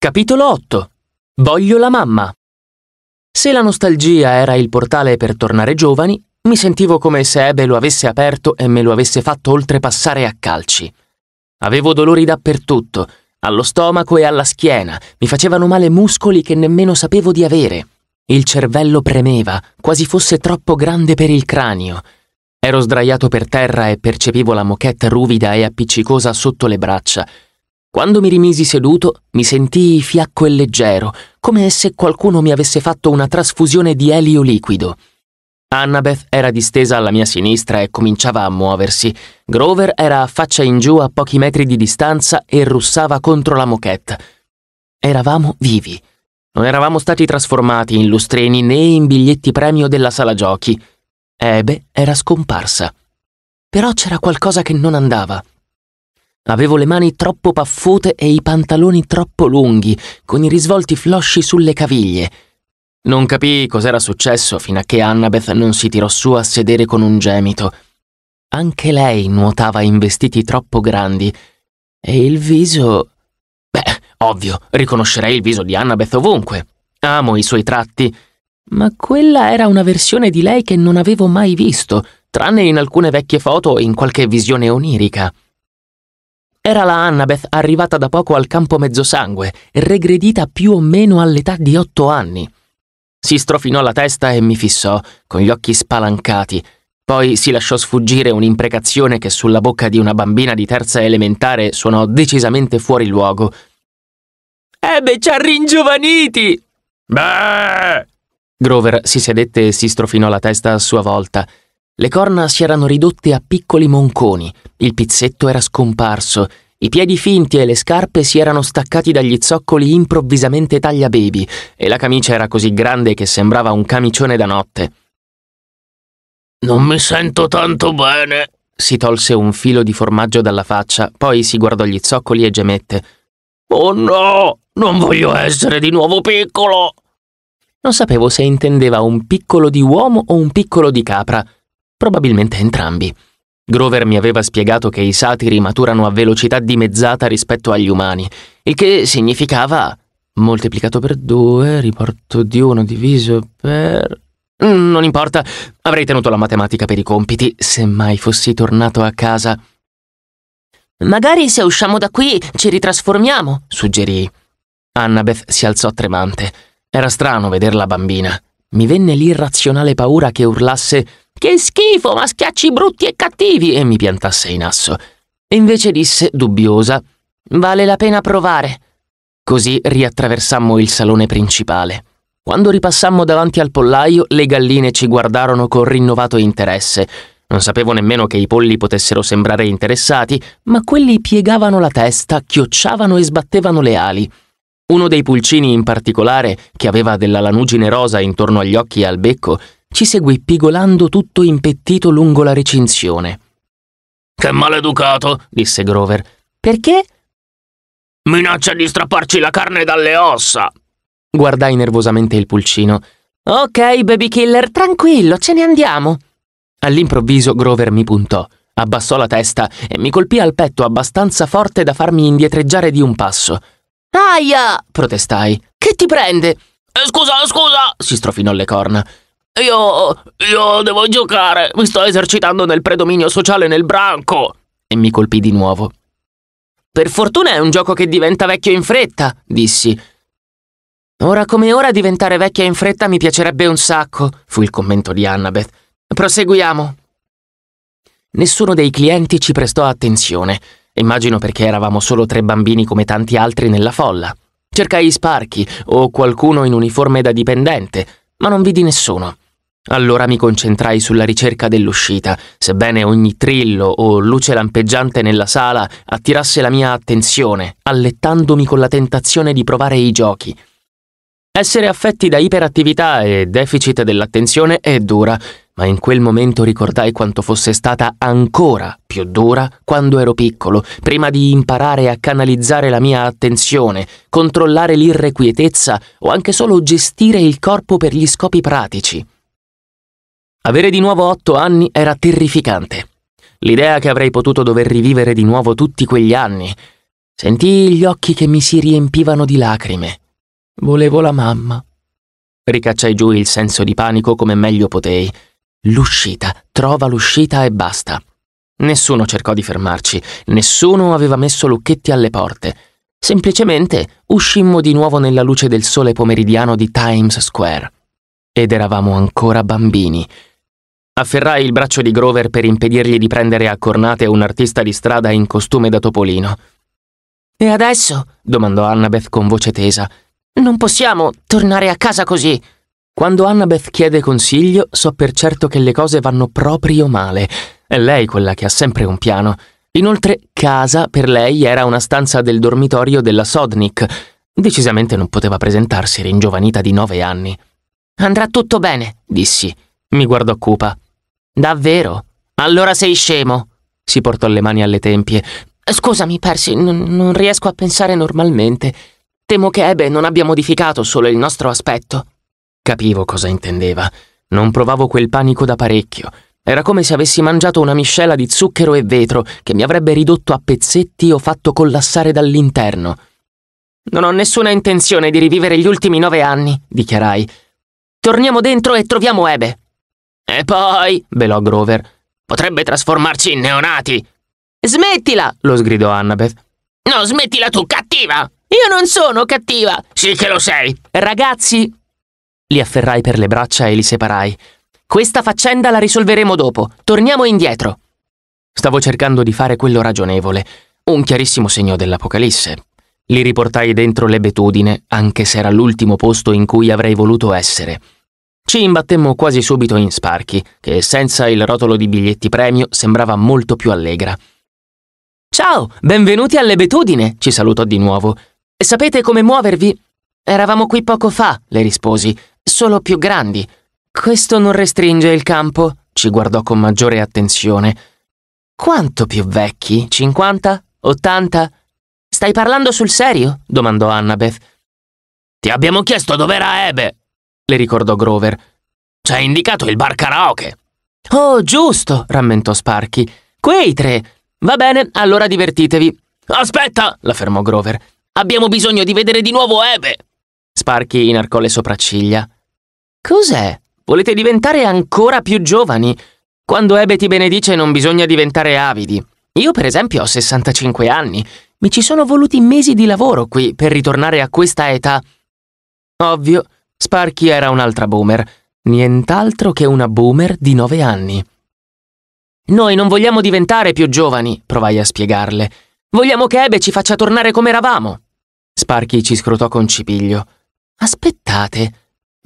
Capitolo 8 Voglio la mamma. Se la nostalgia era il portale per tornare giovani, mi sentivo come se Ebe lo avesse aperto e me lo avesse fatto oltrepassare a calci. Avevo dolori dappertutto, allo stomaco e alla schiena, mi facevano male muscoli che nemmeno sapevo di avere. Il cervello premeva, quasi fosse troppo grande per il cranio. Ero sdraiato per terra e percepivo la moquette ruvida e appiccicosa sotto le braccia quando mi rimisi seduto, mi sentii fiacco e leggero, come se qualcuno mi avesse fatto una trasfusione di elio liquido. Annabeth era distesa alla mia sinistra e cominciava a muoversi. Grover era a faccia in giù a pochi metri di distanza e russava contro la moquette. Eravamo vivi. Non eravamo stati trasformati in lustrini né in biglietti premio della sala giochi. Ebe era scomparsa. Però c'era qualcosa che non andava. Avevo le mani troppo paffute e i pantaloni troppo lunghi, con i risvolti flosci sulle caviglie. Non capii cos'era successo fino a che Annabeth non si tirò su a sedere con un gemito. Anche lei nuotava in vestiti troppo grandi e il viso... Beh, ovvio, riconoscerei il viso di Annabeth ovunque. Amo i suoi tratti. Ma quella era una versione di lei che non avevo mai visto, tranne in alcune vecchie foto o in qualche visione onirica. Era la Annabeth arrivata da poco al campo mezzosangue, regredita più o meno all'età di otto anni. Si strofinò la testa e mi fissò, con gli occhi spalancati. Poi si lasciò sfuggire un'imprecazione che sulla bocca di una bambina di terza elementare suonò decisamente fuori luogo. Ebbe eh ci ha ringiovaniti! Beh! Grover si sedette e si strofinò la testa a sua volta. Le corna si erano ridotte a piccoli monconi, il pizzetto era scomparso, i piedi finti e le scarpe si erano staccati dagli zoccoli improvvisamente tagliabebi e la camicia era così grande che sembrava un camicione da notte. Non mi sento tanto bene. Si tolse un filo di formaggio dalla faccia, poi si guardò gli zoccoli e gemette. Oh no! Non voglio essere di nuovo piccolo! Non sapevo se intendeva un piccolo di uomo o un piccolo di capra. Probabilmente entrambi. Grover mi aveva spiegato che i satiri maturano a velocità dimezzata rispetto agli umani, il che significava moltiplicato per due, riporto di uno diviso per... Non importa, avrei tenuto la matematica per i compiti, se mai fossi tornato a casa. Magari se usciamo da qui ci ritrasformiamo, suggerì. Annabeth si alzò tremante. Era strano vederla bambina. Mi venne l'irrazionale paura che urlasse che schifo, maschiacci brutti e cattivi! e mi piantasse in asso. Invece disse, dubbiosa, Vale la pena provare. Così riattraversammo il salone principale. Quando ripassammo davanti al pollaio, le galline ci guardarono con rinnovato interesse. Non sapevo nemmeno che i polli potessero sembrare interessati, ma quelli piegavano la testa, chiocciavano e sbattevano le ali. Uno dei pulcini in particolare, che aveva della lanugine rosa intorno agli occhi e al becco, ci seguì pigolando tutto impettito lungo la recinzione. Che maleducato, disse Grover. Perché? Minaccia di strapparci la carne dalle ossa. Guardai nervosamente il pulcino. Ok, baby killer, tranquillo, ce ne andiamo. All'improvviso Grover mi puntò, abbassò la testa e mi colpì al petto abbastanza forte da farmi indietreggiare di un passo. Aia! protestai. Che ti prende? Eh, scusa, scusa! si strofinò le corna. Io... io devo giocare, mi sto esercitando nel predominio sociale nel branco. E mi colpì di nuovo. Per fortuna è un gioco che diventa vecchio in fretta, dissi. Ora come ora diventare vecchia in fretta mi piacerebbe un sacco, fu il commento di Annabeth. Proseguiamo. Nessuno dei clienti ci prestò attenzione, immagino perché eravamo solo tre bambini come tanti altri nella folla. Cercai Sparky o qualcuno in uniforme da dipendente, ma non vidi nessuno. Allora mi concentrai sulla ricerca dell'uscita, sebbene ogni trillo o luce lampeggiante nella sala attirasse la mia attenzione, allettandomi con la tentazione di provare i giochi. Essere affetti da iperattività e deficit dell'attenzione è dura, ma in quel momento ricordai quanto fosse stata ancora più dura quando ero piccolo, prima di imparare a canalizzare la mia attenzione, controllare l'irrequietezza o anche solo gestire il corpo per gli scopi pratici. Avere di nuovo otto anni era terrificante. L'idea che avrei potuto dover rivivere di nuovo tutti quegli anni. Sentii gli occhi che mi si riempivano di lacrime. Volevo la mamma. Ricacciai giù il senso di panico come meglio potei. L'uscita, trova l'uscita e basta. Nessuno cercò di fermarci, nessuno aveva messo lucchetti alle porte. Semplicemente uscimmo di nuovo nella luce del sole pomeridiano di Times Square. Ed eravamo ancora bambini. Afferrai il braccio di Grover per impedirgli di prendere a cornate un artista di strada in costume da topolino. E adesso? domandò Annabeth con voce tesa. Non possiamo tornare a casa così. Quando Annabeth chiede consiglio, so per certo che le cose vanno proprio male. È lei quella che ha sempre un piano. Inoltre, casa per lei era una stanza del dormitorio della Sodnik. Decisamente non poteva presentarsi ringiovanita di nove anni. Andrà tutto bene, dissi. Mi guardò cupa. Davvero? Allora sei scemo. Si portò le mani alle tempie. Scusami, Persi, n- non riesco a pensare normalmente. Temo che Ebe non abbia modificato solo il nostro aspetto. Capivo cosa intendeva. Non provavo quel panico da parecchio. Era come se avessi mangiato una miscela di zucchero e vetro che mi avrebbe ridotto a pezzetti o fatto collassare dall'interno. Non ho nessuna intenzione di rivivere gli ultimi nove anni, dichiarai. Torniamo dentro e troviamo Ebe. E poi, belò Grover, potrebbe trasformarci in neonati. Smettila, lo sgridò Annabeth. No, smettila tu, cattiva! Io non sono cattiva! Sì che lo sei! Ragazzi! Li afferrai per le braccia e li separai. Questa faccenda la risolveremo dopo. Torniamo indietro. Stavo cercando di fare quello ragionevole, un chiarissimo segno dell'Apocalisse. Li riportai dentro l'ebetudine, anche se era l'ultimo posto in cui avrei voluto essere. Ci imbattemmo quasi subito in Sparky, che senza il rotolo di biglietti premio sembrava molto più allegra. Ciao, benvenuti all'ebetudine, ci salutò di nuovo. Sapete come muovervi? Eravamo qui poco fa, le risposi, solo più grandi. Questo non restringe il campo, ci guardò con maggiore attenzione. Quanto più vecchi? 50? 80? Stai parlando sul serio? domandò Annabeth. Ti abbiamo chiesto dov'era Ebe, le ricordò Grover. Ci ha indicato il bar karaoke. Oh, giusto, rammentò Sparky. Quei tre. Va bene, allora divertitevi. Aspetta, la fermò Grover. Abbiamo bisogno di vedere di nuovo Ebe. Sparky inarcò le sopracciglia. Cos'è? Volete diventare ancora più giovani. Quando Ebe ti benedice non bisogna diventare avidi. Io per esempio ho 65 anni. Mi ci sono voluti mesi di lavoro qui per ritornare a questa età. Ovvio, Sparky era un'altra boomer. Nient'altro che una boomer di 9 anni. Noi non vogliamo diventare più giovani, provai a spiegarle. Vogliamo che Ebe ci faccia tornare come eravamo. Sparky ci scrutò con cipiglio. Aspettate,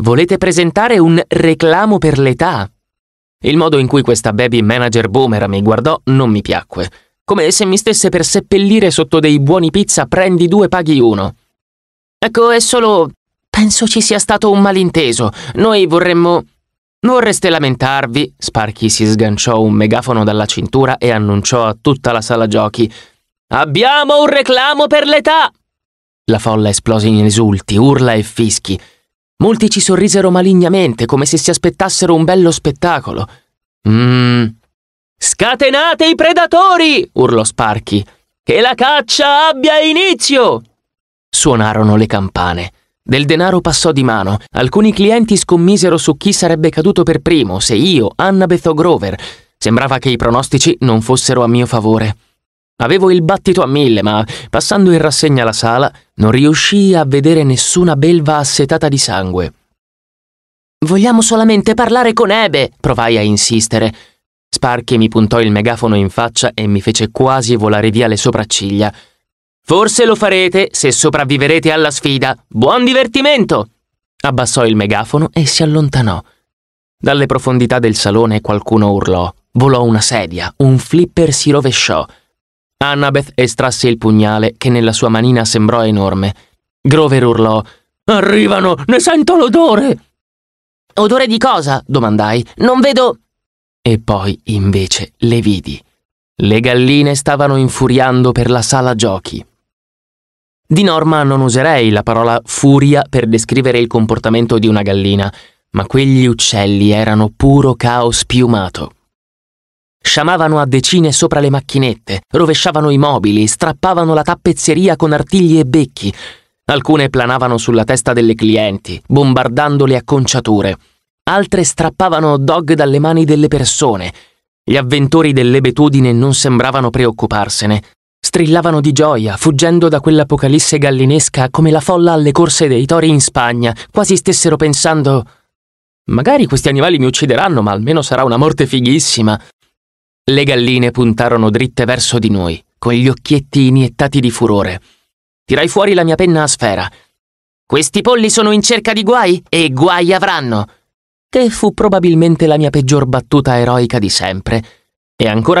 Volete presentare un reclamo per l'età? Il modo in cui questa baby manager boomer mi guardò non mi piacque, come se mi stesse per seppellire sotto dei buoni pizza prendi due paghi uno. Ecco, è solo... penso ci sia stato un malinteso. Noi vorremmo... Vorreste lamentarvi? Sparky si sganciò un megafono dalla cintura e annunciò a tutta la sala giochi. Abbiamo un reclamo per l'età! La folla esplose in esulti, urla e fischi. Molti ci sorrisero malignamente, come se si aspettassero un bello spettacolo. Mmm. Scatenate i predatori! urlò Sparky. Che la caccia abbia inizio! Suonarono le campane. Del denaro passò di mano. Alcuni clienti scommisero su chi sarebbe caduto per primo, se io, Annabeth o Grover. Sembrava che i pronostici non fossero a mio favore. Avevo il battito a mille, ma passando in rassegna la sala non riuscii a vedere nessuna belva assetata di sangue. Vogliamo solamente parlare con Ebe, provai a insistere. Sparky mi puntò il megafono in faccia e mi fece quasi volare via le sopracciglia. Forse lo farete se sopravviverete alla sfida. Buon divertimento! Abbassò il megafono e si allontanò. Dalle profondità del salone qualcuno urlò. Volò una sedia, un flipper si rovesciò. Annabeth estrasse il pugnale che nella sua manina sembrò enorme. Grover urlò: Arrivano! Ne sento l'odore! Odore di cosa? domandai. Non vedo. E poi, invece, le vidi. Le galline stavano infuriando per la sala giochi. Di norma non userei la parola furia per descrivere il comportamento di una gallina, ma quegli uccelli erano puro caos piumato. Sciamavano a decine sopra le macchinette, rovesciavano i mobili, strappavano la tappezzeria con artigli e becchi. Alcune planavano sulla testa delle clienti, bombardando le acconciature. Altre strappavano dog dalle mani delle persone. Gli avventori dell'ebetudine non sembravano preoccuparsene. Strillavano di gioia, fuggendo da quell'apocalisse gallinesca come la folla alle corse dei tori in Spagna, quasi stessero pensando Magari questi animali mi uccideranno, ma almeno sarà una morte fighissima. Le galline puntarono dritte verso di noi, con gli occhietti iniettati di furore. Tirai fuori la mia penna a sfera. Questi polli sono in cerca di guai e guai avranno. Che fu probabilmente la mia peggior battuta eroica di sempre, e ancora più